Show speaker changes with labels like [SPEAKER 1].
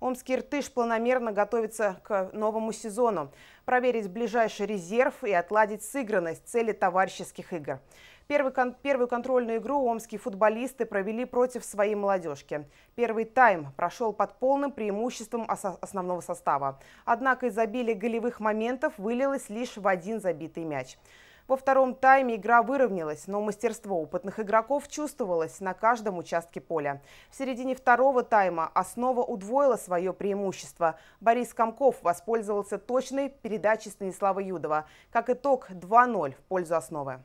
[SPEAKER 1] Омский Иртыш планомерно готовится к новому сезону. Проверить ближайший резерв и отладить сыгранность цели товарищеских игр. Первый, кон первую контрольную игру омские футболисты провели против своей молодежки. Первый тайм прошел под полным преимуществом основного состава. Однако изобилие голевых моментов вылилось лишь в один забитый мяч. Во втором тайме игра выровнялась, но мастерство опытных игроков чувствовалось на каждом участке поля. В середине второго тайма основа удвоила свое преимущество. Борис Комков воспользовался точной передачей Станислава Юдова. Как итог 2-0 в пользу основы.